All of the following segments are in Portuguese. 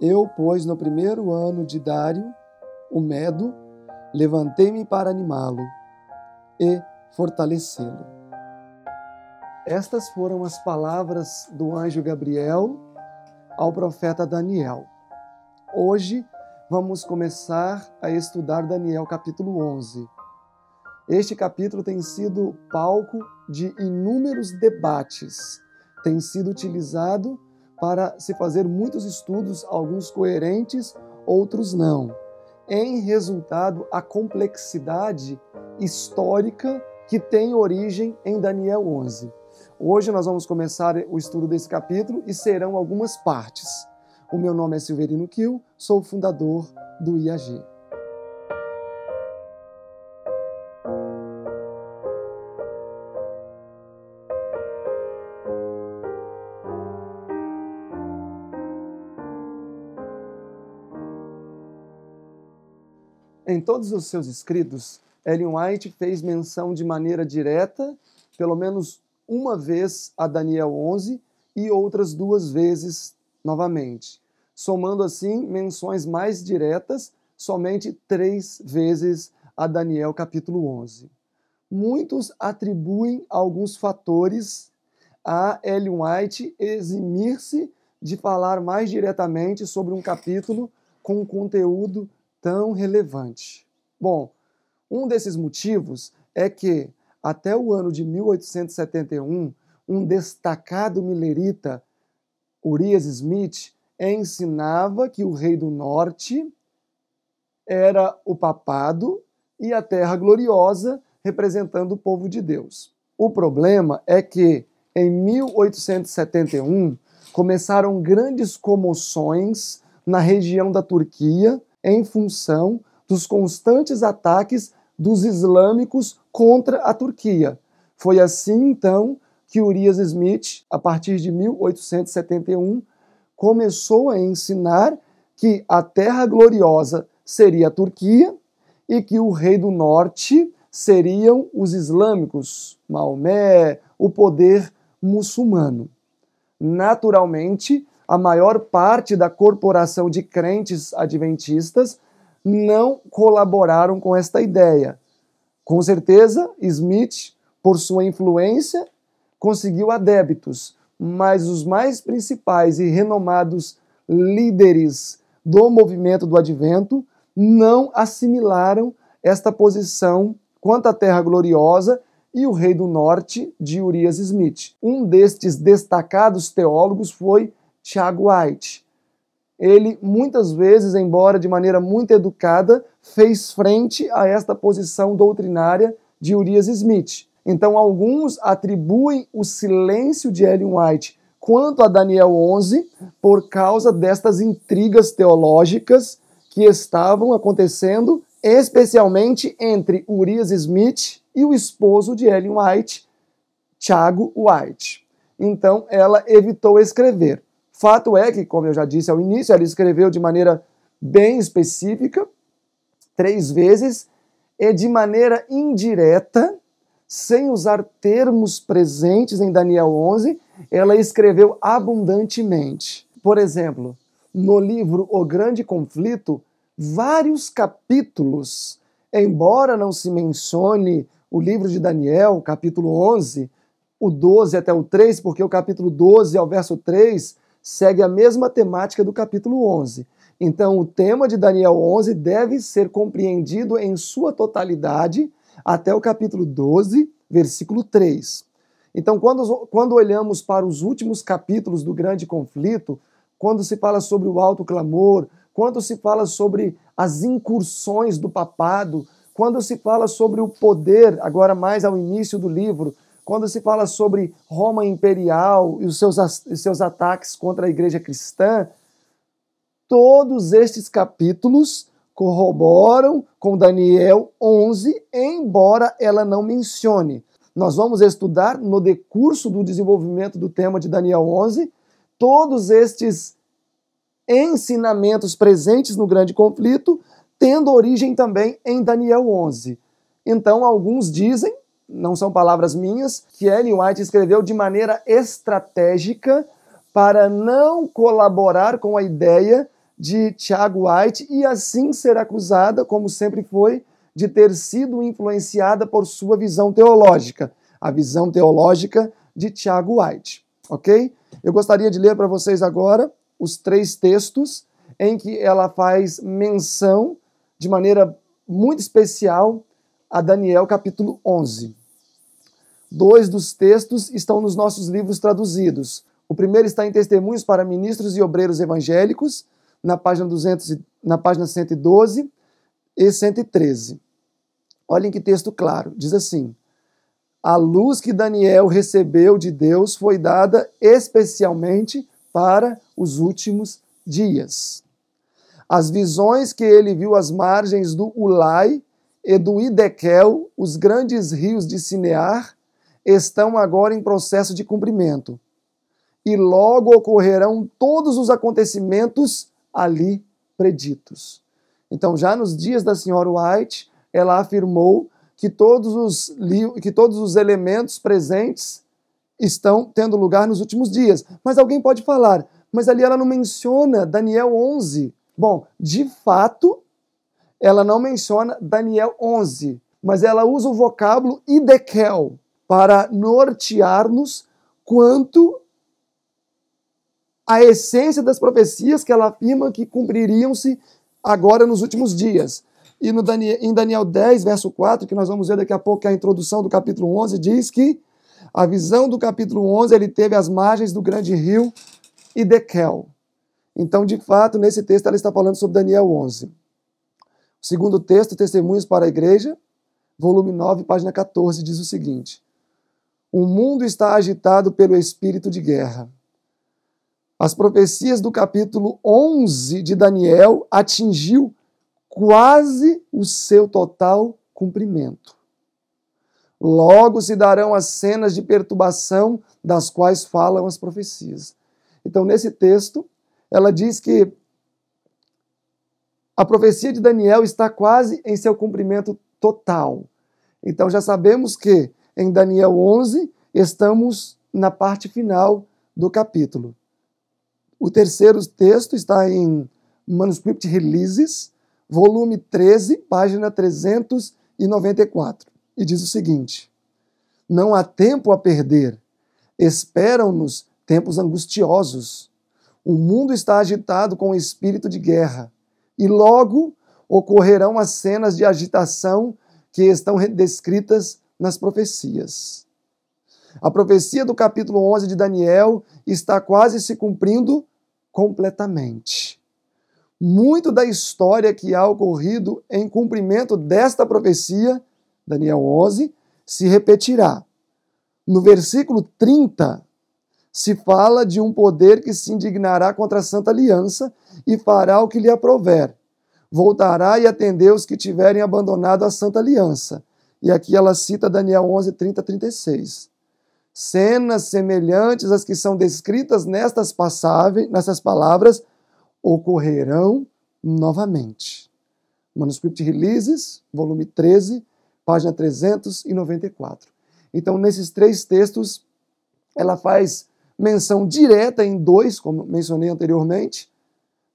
Eu, pois, no primeiro ano de Dário, o Medo, levantei-me para animá-lo e fortalecê-lo. Estas foram as palavras do anjo Gabriel ao profeta Daniel. Hoje vamos começar a estudar Daniel capítulo 11. Este capítulo tem sido palco de inúmeros debates, tem sido utilizado para se fazer muitos estudos, alguns coerentes, outros não. Em resultado, a complexidade histórica que tem origem em Daniel 11. Hoje nós vamos começar o estudo desse capítulo e serão algumas partes. O meu nome é Silverino Kiel, sou fundador do IAG. Em todos os seus escritos, Ellen White fez menção de maneira direta, pelo menos uma vez, a Daniel 11 e outras duas vezes novamente, somando assim menções mais diretas, somente três vezes a Daniel capítulo 11. Muitos atribuem alguns fatores a Ellen White eximir-se de falar mais diretamente sobre um capítulo com um conteúdo tão relevante? Bom, um desses motivos é que, até o ano de 1871, um destacado milerita, Urias Smith, ensinava que o rei do norte era o papado e a terra gloriosa, representando o povo de Deus. O problema é que, em 1871, começaram grandes comoções na região da Turquia em função dos constantes ataques dos islâmicos contra a Turquia. Foi assim, então, que Urias Smith, a partir de 1871, começou a ensinar que a terra gloriosa seria a Turquia e que o rei do norte seriam os islâmicos, Maomé, o poder muçulmano. Naturalmente, a maior parte da corporação de crentes adventistas não colaboraram com esta ideia. Com certeza, Smith, por sua influência, conseguiu adébitos, mas os mais principais e renomados líderes do movimento do advento não assimilaram esta posição quanto à Terra Gloriosa e o Rei do Norte de Urias Smith. Um destes destacados teólogos foi Tiago White. Ele, muitas vezes, embora de maneira muito educada, fez frente a esta posição doutrinária de Urias Smith. Então, alguns atribuem o silêncio de Ellen White quanto a Daniel 11 por causa destas intrigas teológicas que estavam acontecendo, especialmente entre Urias Smith e o esposo de Ellen White, Tiago White. Então, ela evitou escrever. Fato é que, como eu já disse ao início, ela escreveu de maneira bem específica, três vezes, e de maneira indireta, sem usar termos presentes em Daniel 11, ela escreveu abundantemente. Por exemplo, no livro O Grande Conflito, vários capítulos, embora não se mencione o livro de Daniel, capítulo 11, o 12 até o 3, porque o capítulo 12 ao verso 3 segue a mesma temática do capítulo 11. Então, o tema de Daniel 11 deve ser compreendido em sua totalidade até o capítulo 12, versículo 3. Então, quando, quando olhamos para os últimos capítulos do grande conflito, quando se fala sobre o alto clamor, quando se fala sobre as incursões do papado, quando se fala sobre o poder, agora mais ao início do livro, quando se fala sobre Roma imperial e os seus, os seus ataques contra a igreja cristã, todos estes capítulos corroboram com Daniel 11, embora ela não mencione. Nós vamos estudar no decurso do desenvolvimento do tema de Daniel 11 todos estes ensinamentos presentes no grande conflito, tendo origem também em Daniel 11. Então, alguns dizem não são palavras minhas, que Ellen White escreveu de maneira estratégica para não colaborar com a ideia de Tiago White e assim ser acusada, como sempre foi, de ter sido influenciada por sua visão teológica, a visão teológica de Tiago White, ok? Eu gostaria de ler para vocês agora os três textos em que ela faz menção de maneira muito especial a Daniel capítulo 11. Dois dos textos estão nos nossos livros traduzidos. O primeiro está em Testemunhos para Ministros e Obreiros Evangélicos, na página, 200, na página 112 e 113. Olhem que texto claro. Diz assim: A luz que Daniel recebeu de Deus foi dada especialmente para os últimos dias. As visões que ele viu às margens do Ulai e do Idekel, os grandes rios de Sinear, estão agora em processo de cumprimento. E logo ocorrerão todos os acontecimentos ali preditos. Então, já nos dias da senhora White, ela afirmou que todos os, que todos os elementos presentes estão tendo lugar nos últimos dias. Mas alguém pode falar, mas ali ela não menciona Daniel 11. Bom, de fato, ela não menciona Daniel 11, mas ela usa o vocábulo idekel, para nortear-nos quanto à essência das profecias que ela afirma que cumpririam-se agora nos últimos dias. E no Daniel, em Daniel 10, verso 4, que nós vamos ver daqui a pouco, que é a introdução do capítulo 11, diz que a visão do capítulo 11 ele teve as margens do grande rio Idekel. Então, de fato, nesse texto ela está falando sobre Daniel 11. Segundo texto, Testemunhos para a Igreja, volume 9, página 14, diz o seguinte: o mundo está agitado pelo espírito de guerra. As profecias do capítulo 11 de Daniel atingiu quase o seu total cumprimento. Logo se darão as cenas de perturbação das quais falam as profecias. Então, nesse texto, ela diz que a profecia de Daniel está quase em seu cumprimento total. Então, já sabemos que em Daniel 11, estamos na parte final do capítulo. O terceiro texto está em Manuscript Releases, volume 13, página 394, e diz o seguinte: Não há tempo a perder. Esperam-nos tempos angustiosos. O mundo está agitado com o espírito de guerra, e logo ocorrerão as cenas de agitação que estão descritas nas profecias. A profecia do capítulo 11 de Daniel está quase se cumprindo completamente. Muito da história que há ocorrido em cumprimento desta profecia, Daniel 11, se repetirá. No versículo 30, se fala de um poder que se indignará contra a Santa Aliança e fará o que lhe aprover. Voltará e atender os que tiverem abandonado a Santa Aliança e aqui ela cita Daniel 11, 30, 36. Cenas semelhantes às que são descritas nestas passagens, nessas palavras, ocorrerão novamente. Manuscript Releases, volume 13, página 394. Então, nesses três textos, ela faz menção direta em dois, como mencionei anteriormente,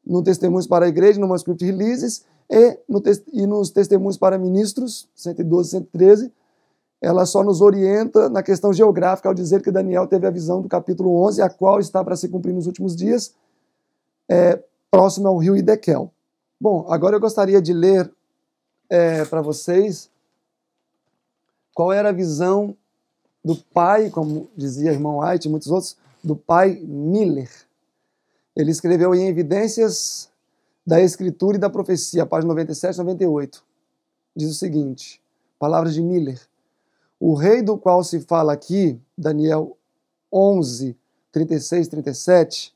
no Testemunhos para a Igreja, no Manuscript Releases, e, no, e nos Testemunhos para Ministros, 112 e 113, ela só nos orienta na questão geográfica ao dizer que Daniel teve a visão do capítulo 11, a qual está para se cumprir nos últimos dias, é, próximo ao rio Idequel. Bom, agora eu gostaria de ler é, para vocês qual era a visão do pai, como dizia irmão White e muitos outros, do pai Miller. Ele escreveu em Evidências da Escritura e da Profecia, página 97 e 98. Diz o seguinte: palavras de Miller. O rei do qual se fala aqui, Daniel 11, 36 e 37,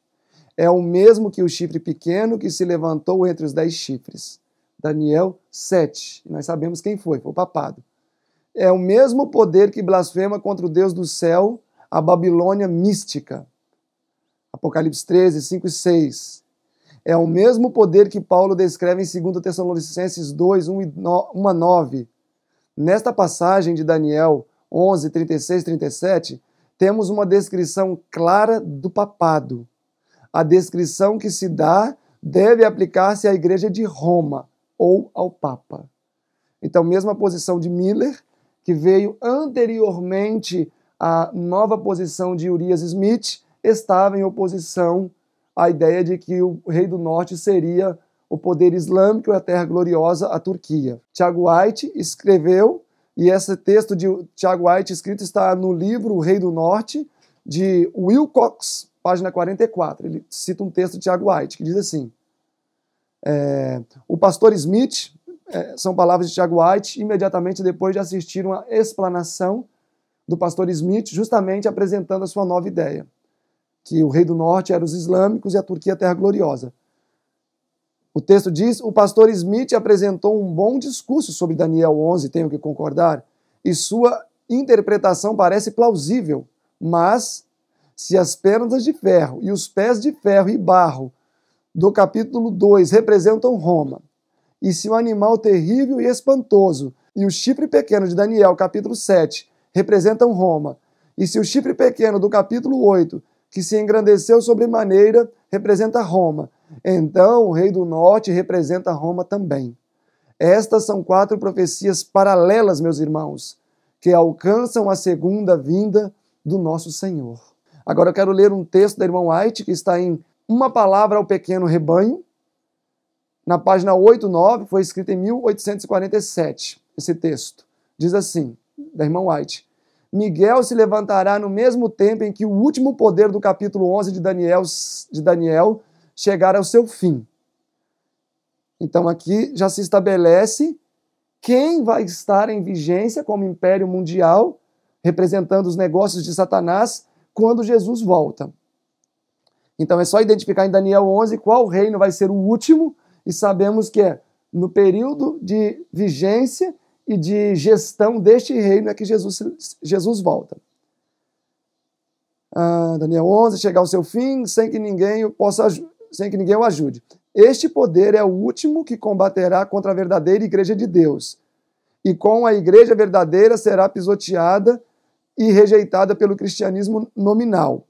é o mesmo que o chifre pequeno que se levantou entre os dez chifres. Daniel 7. Nós sabemos quem foi, foi o papado. É o mesmo poder que blasfema contra o Deus do céu, a Babilônia mística. Apocalipse 13, 5 e 6. É o mesmo poder que Paulo descreve em 2 Tessalonicenses 2, 1, 1 a 9. Nesta passagem de Daniel 11, 36, 37, temos uma descrição clara do papado. A descrição que se dá deve aplicar-se à Igreja de Roma ou ao Papa. Então, mesma posição de Miller, que veio anteriormente à nova posição de Urias Smith, estava em oposição a ideia de que o rei do norte seria o poder islâmico e a terra gloriosa, a Turquia. Tiago White escreveu, e esse texto de Tiago White escrito está no livro O Rei do Norte, de Wilcox, página 44. Ele cita um texto de Tiago White, que diz assim, é, o pastor Smith, é, são palavras de Tiago White, imediatamente depois de assistir uma explanação do pastor Smith, justamente apresentando a sua nova ideia que o rei do norte era os islâmicos e a Turquia a terra gloriosa. O texto diz: o pastor Smith apresentou um bom discurso sobre Daniel 11, tenho que concordar, e sua interpretação parece plausível, mas se as pernas de ferro e os pés de ferro e barro do capítulo 2 representam Roma, e se o animal terrível e espantoso e o chifre pequeno de Daniel, capítulo 7, representam Roma, e se o chifre pequeno do capítulo 8 que se engrandeceu sobremaneira, representa Roma. Então, o rei do norte representa Roma também. Estas são quatro profecias paralelas, meus irmãos, que alcançam a segunda vinda do nosso Senhor. Agora eu quero ler um texto da irmã White que está em Uma Palavra ao Pequeno Rebanho, na página 89, foi escrito em 1847. Esse texto diz assim, da irmã White: Miguel se levantará no mesmo tempo em que o último poder do capítulo 11 de Daniel, de Daniel chegar ao seu fim. Então aqui já se estabelece quem vai estar em vigência como império mundial, representando os negócios de Satanás, quando Jesus volta. Então é só identificar em Daniel 11 qual reino vai ser o último, e sabemos que é no período de vigência e de gestão deste reino é que Jesus, Jesus volta. Ah, Daniel 11, chegar ao seu fim sem que ninguém o possa sem que ninguém o ajude. Este poder é o último que combaterá contra a verdadeira igreja de Deus. E com a igreja verdadeira será pisoteada e rejeitada pelo cristianismo nominal.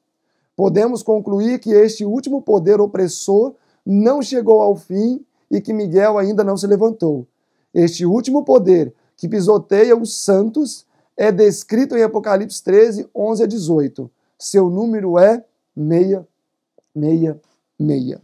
Podemos concluir que este último poder opressor não chegou ao fim e que Miguel ainda não se levantou. Este último poder que pisoteia os Santos é descrito em Apocalipse 13, 11 a 18. Seu número é 666.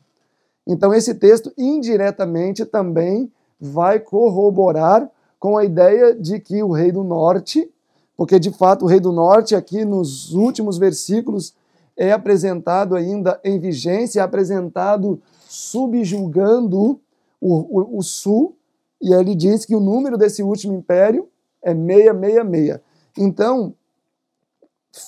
Então, esse texto indiretamente também vai corroborar com a ideia de que o rei do norte, porque de fato o rei do norte, aqui nos últimos versículos, é apresentado ainda em vigência, é apresentado subjulgando o, o, o sul, e ele diz que o número desse último império é 666. Então,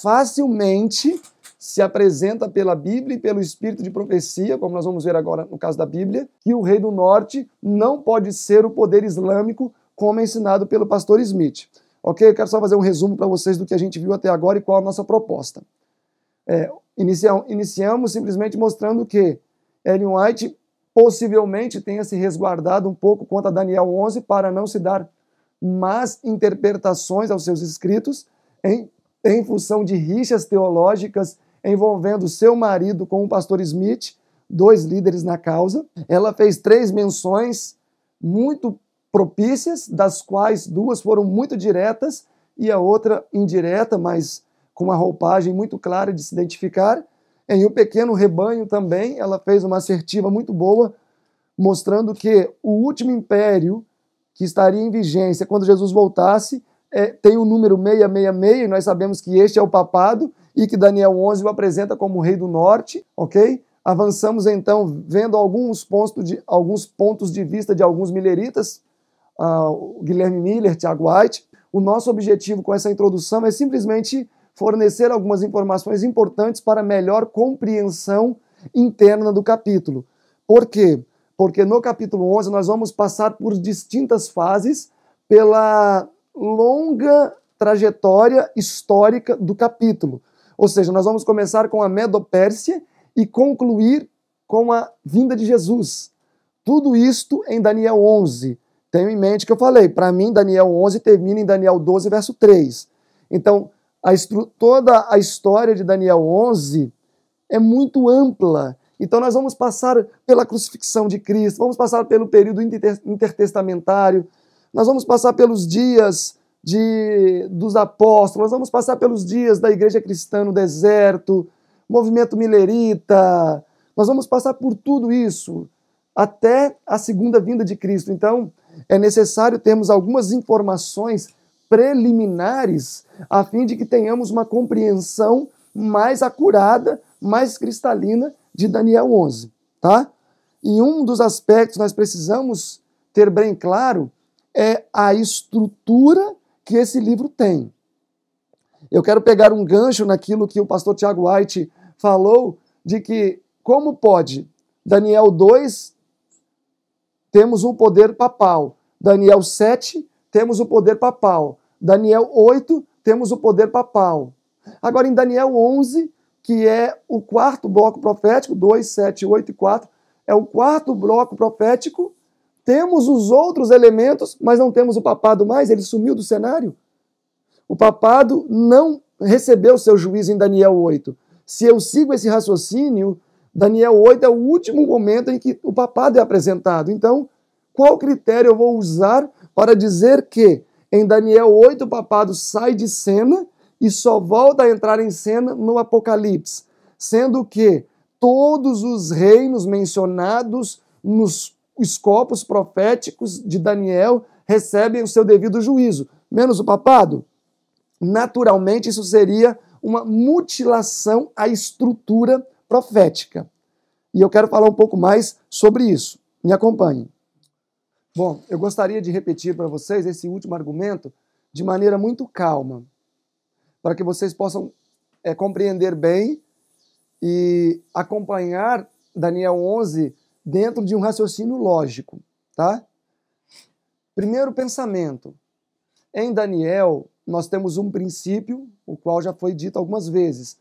facilmente se apresenta pela Bíblia e pelo espírito de profecia, como nós vamos ver agora no caso da Bíblia, que o rei do norte não pode ser o poder islâmico como é ensinado pelo pastor Smith. Ok? Eu quero só fazer um resumo para vocês do que a gente viu até agora e qual a nossa proposta. É, iniciamos simplesmente mostrando que Ellen White possivelmente tenha se resguardado um pouco quanto a Daniel 11 para não se dar más interpretações aos seus escritos em, em função de rixas teológicas envolvendo seu marido com o pastor Smith, dois líderes na causa. Ela fez três menções muito propícias, das quais duas foram muito diretas e a outra indireta, mas com uma roupagem muito clara de se identificar. Em O Pequeno Rebanho também, ela fez uma assertiva muito boa, mostrando que o último império que estaria em vigência quando Jesus voltasse é, tem o número 666, e nós sabemos que este é o papado e que Daniel 11 o apresenta como rei do norte, ok? Avançamos então vendo alguns pontos de, alguns pontos de vista de alguns mileritas, uh, Guilherme Miller, Tiago White. O nosso objetivo com essa introdução é simplesmente fornecer algumas informações importantes para melhor compreensão interna do capítulo. Por quê? Porque no capítulo 11 nós vamos passar por distintas fases pela longa trajetória histórica do capítulo. Ou seja, nós vamos começar com a Medopérsia e concluir com a vinda de Jesus. Tudo isto em Daniel 11. Tenho em mente que eu falei, para mim Daniel 11 termina em Daniel 12, verso 3. Então, a toda a história de Daniel 11 é muito ampla. Então, nós vamos passar pela crucifixão de Cristo, vamos passar pelo período inter intertestamentário, nós vamos passar pelos dias de, dos apóstolos, nós vamos passar pelos dias da igreja cristã no deserto, movimento milerita, nós vamos passar por tudo isso até a segunda vinda de Cristo. Então, é necessário termos algumas informações preliminares, a fim de que tenhamos uma compreensão mais acurada, mais cristalina de Daniel 11, tá? E um dos aspectos nós precisamos ter bem claro é a estrutura que esse livro tem. Eu quero pegar um gancho naquilo que o pastor Tiago White falou de que como pode Daniel 2 temos um poder papal, Daniel 7 temos o poder papal. Daniel 8, temos o poder papal. Agora, em Daniel 11, que é o quarto bloco profético, 2, 7, 8 e 4, é o quarto bloco profético. Temos os outros elementos, mas não temos o papado mais, ele sumiu do cenário. O papado não recebeu seu juízo em Daniel 8. Se eu sigo esse raciocínio, Daniel 8 é o último momento em que o papado é apresentado. Então, qual critério eu vou usar para dizer que em Daniel 8 o papado sai de cena e só volta a entrar em cena no Apocalipse, sendo que todos os reinos mencionados nos escopos proféticos de Daniel recebem o seu devido juízo, menos o papado. Naturalmente, isso seria uma mutilação à estrutura profética. E eu quero falar um pouco mais sobre isso. Me acompanhe. Bom, eu gostaria de repetir para vocês esse último argumento de maneira muito calma, para que vocês possam é, compreender bem e acompanhar Daniel 11 dentro de um raciocínio lógico, tá? Primeiro pensamento. Em Daniel, nós temos um princípio, o qual já foi dito algumas vezes: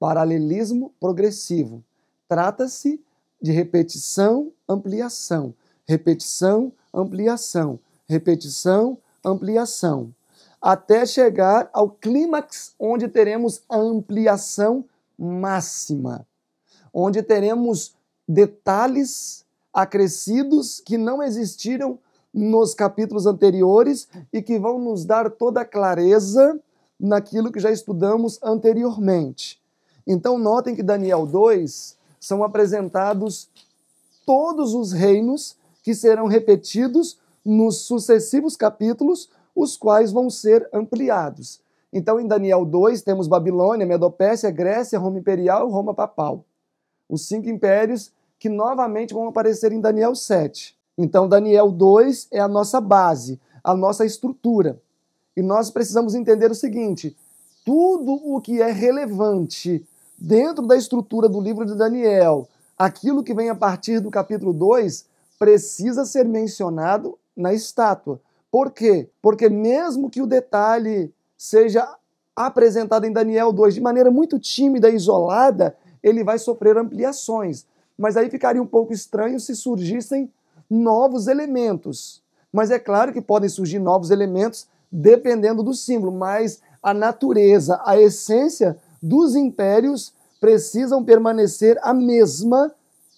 paralelismo progressivo. Trata-se de repetição, ampliação, repetição, ampliação, repetição, ampliação, até chegar ao clímax, onde teremos a ampliação máxima, onde teremos detalhes acrescidos que não existiram nos capítulos anteriores e que vão nos dar toda a clareza naquilo que já estudamos anteriormente. Então, notem que Daniel 2 são apresentados todos os reinos que serão repetidos nos sucessivos capítulos, os quais vão ser ampliados. Então, em Daniel 2, temos Babilônia, Medopécia, Grécia, Roma Imperial Roma Papal. Os cinco impérios que novamente vão aparecer em Daniel 7. Então, Daniel 2 é a nossa base, a nossa estrutura. E nós precisamos entender o seguinte: tudo o que é relevante dentro da estrutura do livro de Daniel, aquilo que vem a partir do capítulo 2, precisa ser mencionado na estátua. Por quê? Porque mesmo que o detalhe seja apresentado em Daniel 2 de maneira muito tímida e isolada, ele vai sofrer ampliações. Mas aí ficaria um pouco estranho se surgissem novos elementos. Mas é claro que podem surgir novos elementos dependendo do símbolo, mas a natureza, a essência dos impérios precisam permanecer a mesma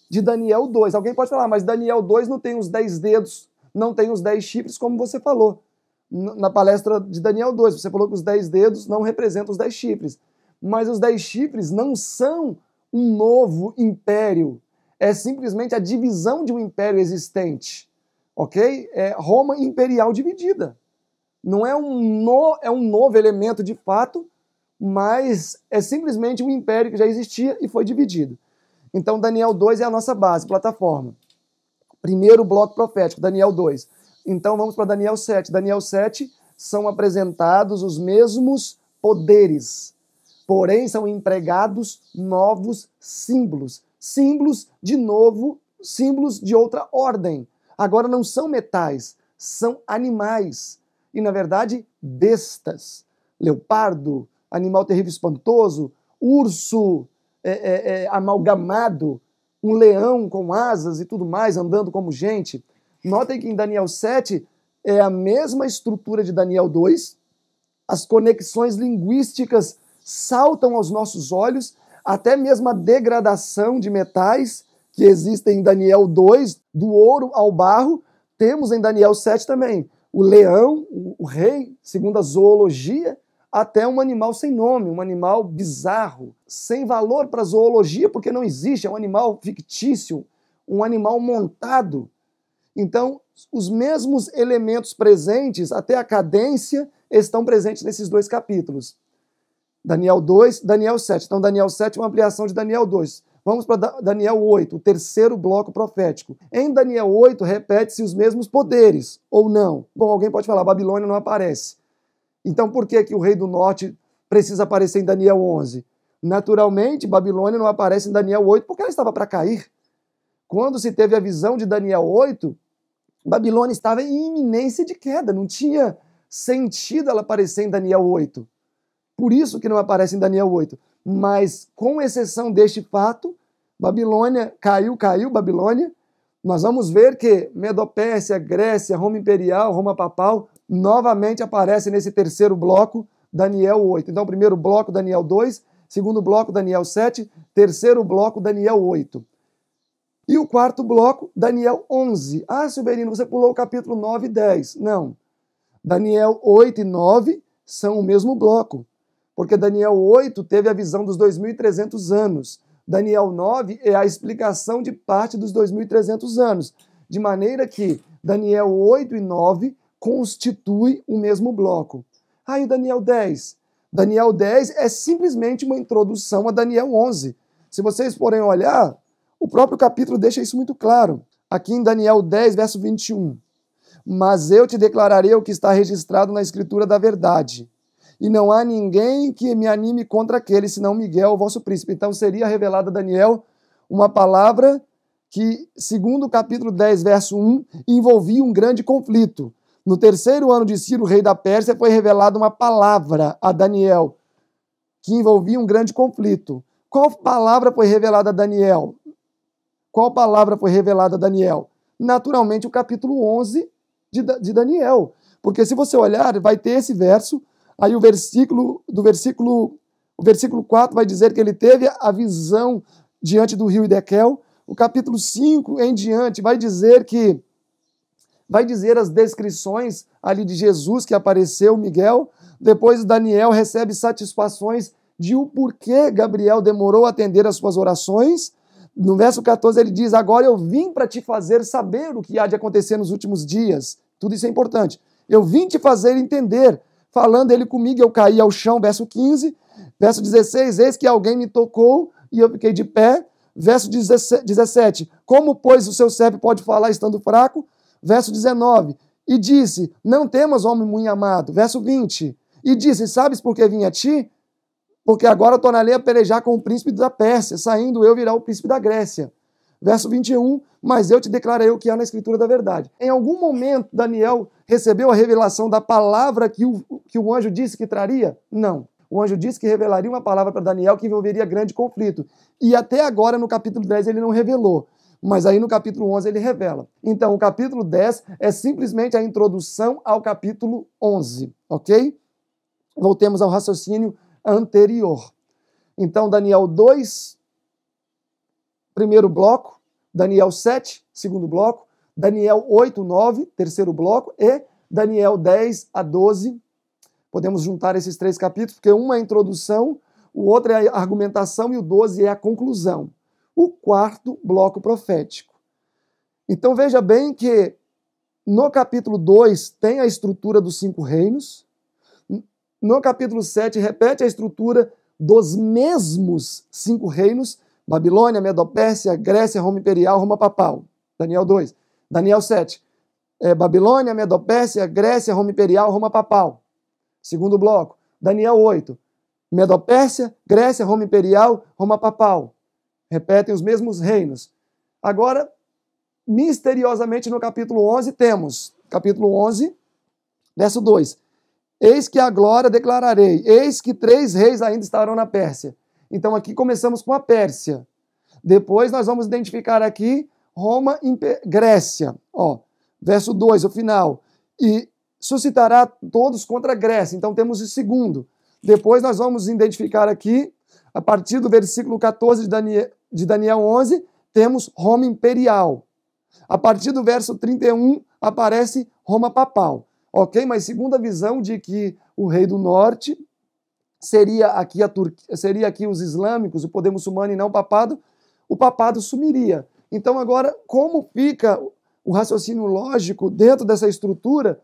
de Daniel 2. Alguém pode falar, mas Daniel 2 não tem os 10 dedos, não tem os 10 chifres, como você falou. Na palestra de Daniel 2, você falou que os 10 dedos não representam os 10 chifres. Mas os 10 chifres não são um novo império. É simplesmente a divisão de um império existente. Ok? É Roma imperial dividida. Não é um, no, é um novo elemento de fato, mas é simplesmente um império que já existia e foi dividido. Então, Daniel 2 é a nossa base, plataforma. Primeiro bloco profético, Daniel 2. Então, vamos para Daniel 7. Daniel 7 são apresentados os mesmos poderes, porém são empregados novos símbolos. Símbolos de novo, símbolos de outra ordem. Agora não são metais, são animais. E, na verdade, bestas. Leopardo, animal terrível espantoso, urso, é, é, é, amalgamado, um leão com asas e tudo mais, andando como gente. Notem que em Daniel 7 é a mesma estrutura de Daniel 2, as conexões linguísticas saltam aos nossos olhos, até mesmo a degradação de metais que existem em Daniel 2, do ouro ao barro, temos em Daniel 7 também. O leão, o rei, segundo a zoologia, até um animal sem nome, um animal bizarro, sem valor para a zoologia, porque não existe, é um animal fictício, um animal montado. Então, os mesmos elementos presentes, até a cadência, estão presentes nesses dois capítulos. Daniel 2, Daniel 7. Então, Daniel 7 é uma ampliação de Daniel 2. Vamos para Daniel 8, o terceiro bloco profético. Em Daniel 8, repete-se os mesmos poderes, ou não? Bom, alguém pode falar, Babilônia não aparece. Então, por que, que o rei do norte precisa aparecer em Daniel 11? Naturalmente, Babilônia não aparece em Daniel 8 porque ela estava para cair. Quando se teve a visão de Daniel 8, Babilônia estava em iminência de queda, não tinha sentido ela aparecer em Daniel 8. Por isso que não aparece em Daniel 8. Mas, com exceção deste fato, Babilônia caiu, caiu Babilônia. Nós vamos ver que Medopérsia, Grécia, Roma Imperial, Roma Papal novamente aparece nesse terceiro bloco, Daniel 8. Então, primeiro bloco, Daniel 2, segundo bloco, Daniel 7, terceiro bloco, Daniel 8. E o quarto bloco, Daniel 11. Ah, Silverino, você pulou o capítulo 9 e 10. Não. Daniel 8 e 9 são o mesmo bloco, porque Daniel 8 teve a visão dos 2.300 anos. Daniel 9 é a explicação de parte dos 2.300 anos. De maneira que Daniel 8 e 9 constitui o mesmo bloco. Aí Daniel 10. Daniel 10 é simplesmente uma introdução a Daniel 11. Se vocês forem olhar, o próprio capítulo deixa isso muito claro. Aqui em Daniel 10, verso 21. Mas eu te declararei o que está registrado na Escritura da verdade. E não há ninguém que me anime contra aquele, senão Miguel, o vosso príncipe. Então seria revelada a Daniel uma palavra que, segundo o capítulo 10, verso 1, envolvia um grande conflito. No terceiro ano de Ciro, rei da Pérsia, foi revelada uma palavra a Daniel que envolvia um grande conflito. Qual palavra foi revelada a Daniel? Qual palavra foi revelada a Daniel? Naturalmente, o capítulo 11 de, de Daniel. Porque se você olhar, vai ter esse verso, aí o versículo do versículo o versículo 4 vai dizer que ele teve a visão diante do rio Idequel. O capítulo 5 em diante vai dizer que vai dizer as descrições ali de Jesus que apareceu, Miguel. Depois Daniel recebe satisfações de o porquê Gabriel demorou a atender as suas orações. No verso 14 ele diz: Agora eu vim para te fazer saber o que há de acontecer nos últimos dias. Tudo isso é importante. Eu vim te fazer entender. Falando ele comigo, eu caí ao chão. Verso 15. Verso 16: Eis que alguém me tocou e eu fiquei de pé. Verso 17: Como, pois, o seu servo pode falar estando fraco? verso 19, e disse: Não temas, homem muito amado, verso 20, e disse: Sabes por que vim a ti? Porque agora tornarei a pelejar com o príncipe da Pérsia, saindo eu virá o príncipe da Grécia. Verso 21, mas eu te declarei o que há na escritura da verdade. Em algum momento, Daniel recebeu a revelação da palavra que o, que o anjo disse que traria? Não. O anjo disse que revelaria uma palavra para Daniel que envolveria grande conflito. E até agora, no capítulo 10, ele não revelou. Mas aí no capítulo 11 ele revela. Então, o capítulo 10 é simplesmente a introdução ao capítulo 11, ok? Voltemos ao raciocínio anterior. Então, Daniel 2, primeiro bloco, Daniel 7, segundo bloco, Daniel 8, 9, terceiro bloco, e Daniel 10 a 12. Podemos juntar esses três capítulos, porque um é a introdução, o outro é a argumentação e o 12 é a conclusão o quarto bloco profético. Então veja bem que no capítulo 2 tem a estrutura dos cinco reinos, no capítulo 7 repete a estrutura dos mesmos cinco reinos: Babilônia, Medopérsia, Grécia, Roma Imperial, Roma Papal. Daniel 2. Daniel 7. É, Babilônia, Medopérsia, Grécia, Roma Imperial, Roma Papal. Segundo bloco. Daniel 8. Medopérsia, Grécia, Roma Imperial, Roma Papal repetem os mesmos reinos. Agora, misteriosamente no capítulo 11 temos, capítulo 11, verso 2. Eis que a glória declararei, eis que três reis ainda estarão na Pérsia. Então aqui começamos com a Pérsia. Depois nós vamos identificar aqui Roma e Grécia. Ó, verso 2, o final. E suscitará todos contra a Grécia. Então temos o segundo. Depois nós vamos identificar aqui a partir do versículo 14 de Daniel, de Daniel 11, temos Roma imperial. A partir do verso 31 aparece Roma papal. Ok? Mas segunda visão de que o rei do norte seria aqui a Turquia, seria aqui os islâmicos, o poder muçulmano e não o papado, o papado sumiria. Então agora como fica o raciocínio lógico dentro dessa estrutura,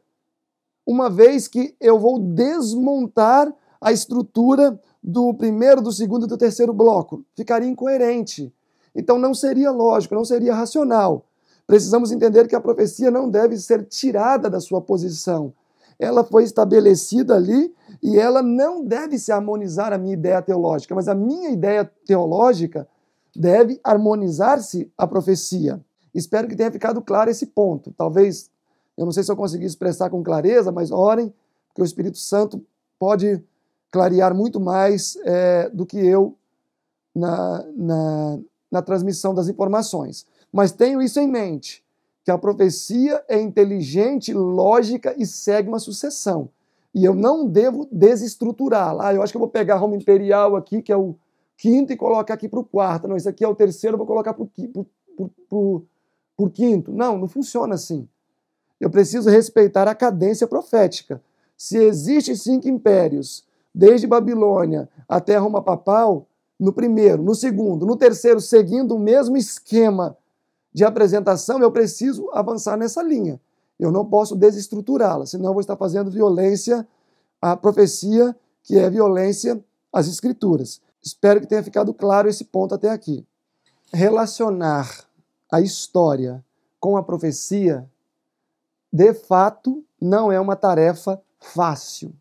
uma vez que eu vou desmontar a estrutura do primeiro, do segundo e do terceiro bloco. Ficaria incoerente. Então não seria lógico, não seria racional. Precisamos entender que a profecia não deve ser tirada da sua posição. Ela foi estabelecida ali e ela não deve se harmonizar à minha ideia teológica, mas a minha ideia teológica deve harmonizar-se à profecia. Espero que tenha ficado claro esse ponto. Talvez, eu não sei se eu consegui expressar com clareza, mas orem, porque o Espírito Santo pode clarear muito mais é, do que eu na, na, na transmissão das informações. Mas tenho isso em mente, que a profecia é inteligente, lógica e segue uma sucessão. E eu não devo desestruturá-la. Ah, eu acho que eu vou pegar Roma Imperial aqui, que é o quinto, e colocar aqui para o quarto. Não, isso aqui é o terceiro, eu vou colocar para o quinto. Não, não funciona assim. Eu preciso respeitar a cadência profética. Se existem cinco impérios desde Babilônia até Roma Papal, no primeiro, no segundo, no terceiro, seguindo o mesmo esquema de apresentação, eu preciso avançar nessa linha. Eu não posso desestruturá-la, senão eu vou estar fazendo violência à profecia, que é violência às escrituras. Espero que tenha ficado claro esse ponto até aqui. Relacionar a história com a profecia, de fato, não é uma tarefa fácil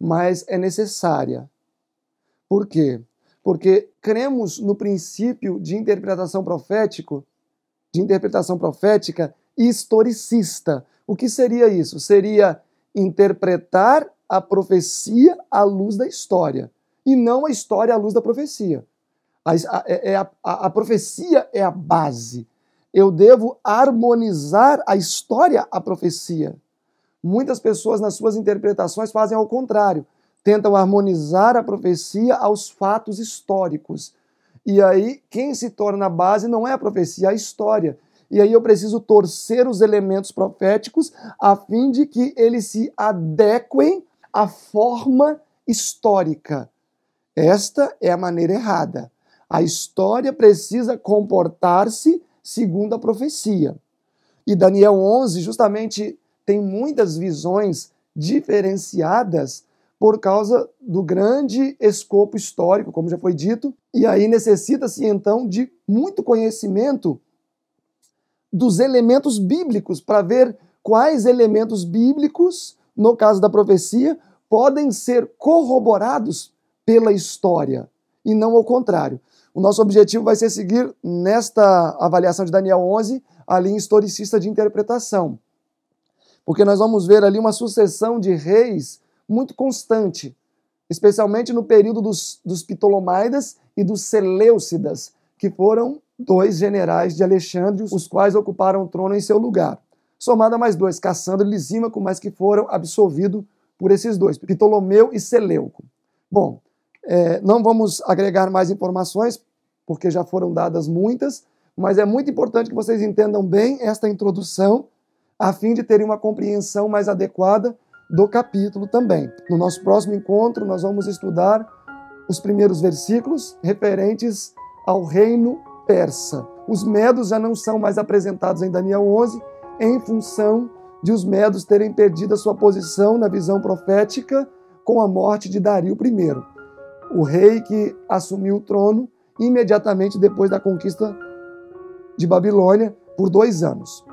mas é necessária. Por quê? Porque cremos no princípio de interpretação profético, de interpretação profética historicista. O que seria isso? Seria interpretar a profecia à luz da história e não a história à luz da profecia. A, é, é a, a, a, profecia é a base. Eu devo harmonizar a história à profecia. Muitas pessoas, nas suas interpretações, fazem ao contrário. Tentam harmonizar a profecia aos fatos históricos. E aí, quem se torna a base não é a profecia, é a história. E aí eu preciso torcer os elementos proféticos a fim de que eles se adequem à forma histórica. Esta é a maneira errada. A história precisa comportar-se segundo a profecia. E Daniel 11 justamente tem muitas visões diferenciadas por causa do grande escopo histórico, como já foi dito, e aí necessita-se então de muito conhecimento dos elementos bíblicos para ver quais elementos bíblicos, no caso da profecia, podem ser corroborados pela história e não ao contrário. O nosso objetivo vai ser seguir nesta avaliação de Daniel 11 a linha historicista de interpretação porque nós vamos ver ali uma sucessão de reis muito constante, especialmente no período dos, dos Ptolomaidas e dos Seleucidas, que foram dois generais de Alexandre, os quais ocuparam o trono em seu lugar. Somada mais dois, Cassandro e Lisímaco, mas que foram absolvidos por esses dois, Ptolomeu e Seleuco. Bom, é, não vamos agregar mais informações, porque já foram dadas muitas, mas é muito importante que vocês entendam bem esta introdução a fim de terem uma compreensão mais adequada do capítulo também. No nosso próximo encontro, nós vamos estudar os primeiros versículos referentes ao reino persa. Os medos já não são mais apresentados em Daniel 11 em função de os medos terem perdido a sua posição na visão profética com a morte de Dario I, o rei que assumiu o trono imediatamente depois da conquista de Babilônia por dois anos.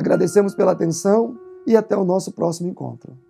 Agradecemos pela atenção e até o nosso próximo encontro.